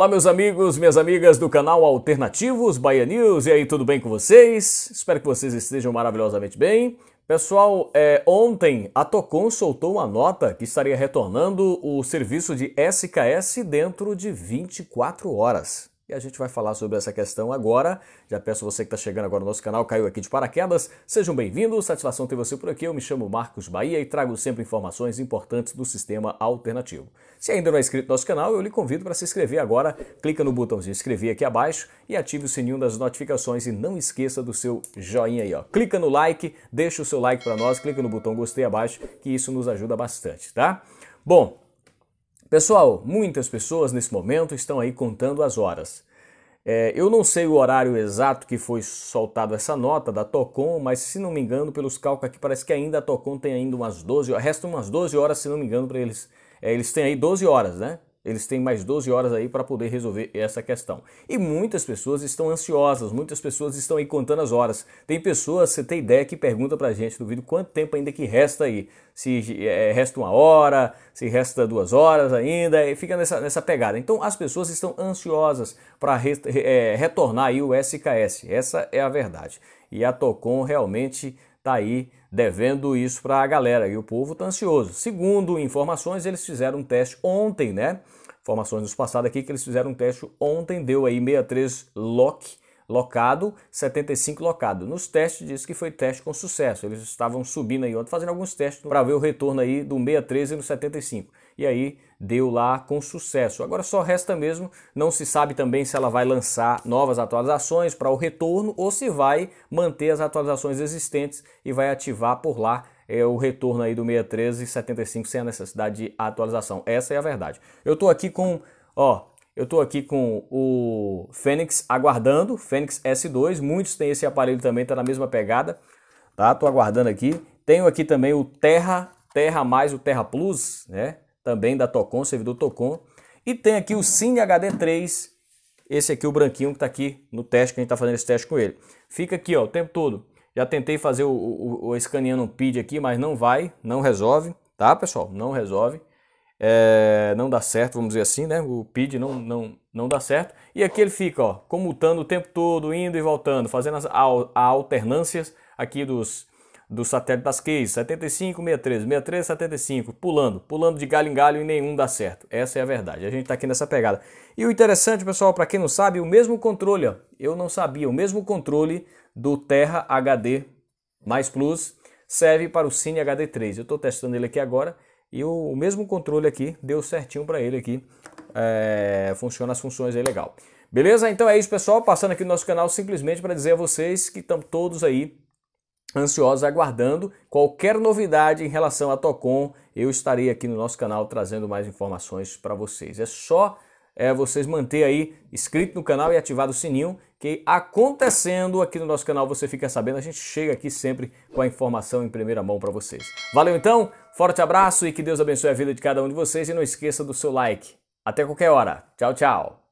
Olá, meus amigos, minhas amigas do canal Alternativos Bahia News. E aí, tudo bem com vocês? Espero que vocês estejam maravilhosamente bem. Pessoal, é, ontem a Tocon soltou uma nota que estaria retornando o serviço de SKS dentro de 24 horas. E a gente vai falar sobre essa questão agora. Já peço você que está chegando agora no nosso canal, caiu aqui de paraquedas, sejam bem-vindos. Satisfação ter você por aqui. Eu me chamo Marcos Bahia e trago sempre informações importantes do sistema alternativo. Se ainda não é inscrito no nosso canal, eu lhe convido para se inscrever agora. Clica no botãozinho inscrever aqui abaixo e ative o sininho das notificações e não esqueça do seu joinha aí, ó. Clica no like, deixa o seu like para nós, clica no botão gostei abaixo, que isso nos ajuda bastante, tá? Bom, Pessoal, muitas pessoas nesse momento estão aí contando as horas. É, eu não sei o horário exato que foi soltado essa nota da Tocom, mas se não me engano, pelos cálculos aqui, parece que ainda a Tocom tem ainda umas 12 horas, restam umas 12 horas, se não me engano, para eles. É, eles têm aí 12 horas, né? Eles têm mais 12 horas aí para poder resolver essa questão. E muitas pessoas estão ansiosas, muitas pessoas estão aí contando as horas. Tem pessoas, você tem ideia, que pergunta para a gente no vídeo quanto tempo ainda que resta aí. Se é, resta uma hora, se resta duas horas ainda, e fica nessa, nessa pegada. Então as pessoas estão ansiosas para re, é, retornar aí o SKS. Essa é a verdade. E a Tocon realmente está aí devendo isso para a galera e o povo está ansioso. Segundo informações, eles fizeram um teste ontem, né? Informações nos passados aqui que eles fizeram um teste ontem, deu aí 63 lock locado, 75 locado. Nos testes disse que foi teste com sucesso. Eles estavam subindo aí ontem, fazendo alguns testes para ver o retorno aí do 63 e no 75 e aí deu lá com sucesso. Agora só resta mesmo, não se sabe também se ela vai lançar novas atualizações para o retorno ou se vai manter as atualizações existentes e vai ativar por lá é, o retorno aí do 613 e sem a necessidade de atualização. Essa é a verdade. Eu estou aqui com, ó, eu estou aqui com o Fênix aguardando, Fênix S2, muitos têm esse aparelho também, está na mesma pegada, tá? Tô aguardando aqui. Tenho aqui também o Terra, Terra mais o Terra Plus, né? também da Tocon, servidor Tocon. E tem aqui o Cine HD3, esse aqui, o branquinho que está aqui no teste, que a gente está fazendo esse teste com ele. Fica aqui ó, o tempo todo. Já tentei fazer o, o, o escaneando um PID aqui, mas não vai, não resolve, tá pessoal? Não resolve. É, não dá certo, vamos dizer assim, né? O PID não, não, não dá certo. E aqui ele fica ó, comutando o tempo todo, indo e voltando, fazendo as a, a alternâncias aqui dos, do satélite das Keys 75, 63, 63, 75, pulando, pulando de galho em galho e nenhum dá certo. Essa é a verdade. A gente está aqui nessa pegada. E o interessante, pessoal, para quem não sabe, o mesmo controle, ó, eu não sabia, o mesmo controle do Terra HD mais Plus serve para o Cine HD3. Eu estou testando ele aqui agora e o, o mesmo controle aqui deu certinho para ele aqui. É, funciona as funções aí legal. Beleza? Então é isso, pessoal. Passando aqui no nosso canal simplesmente para dizer a vocês que estão todos aí ansiosos aguardando qualquer novidade em relação à Tocom. Eu estarei aqui no nosso canal trazendo mais informações para vocês. É só é, vocês manter aí inscrito no canal e ativado o sininho, que acontecendo aqui no nosso canal você fica sabendo. A gente chega aqui sempre com a informação em primeira mão para vocês. Valeu então, forte abraço e que Deus abençoe a vida de cada um de vocês e não esqueça do seu like. Até qualquer hora. Tchau, tchau.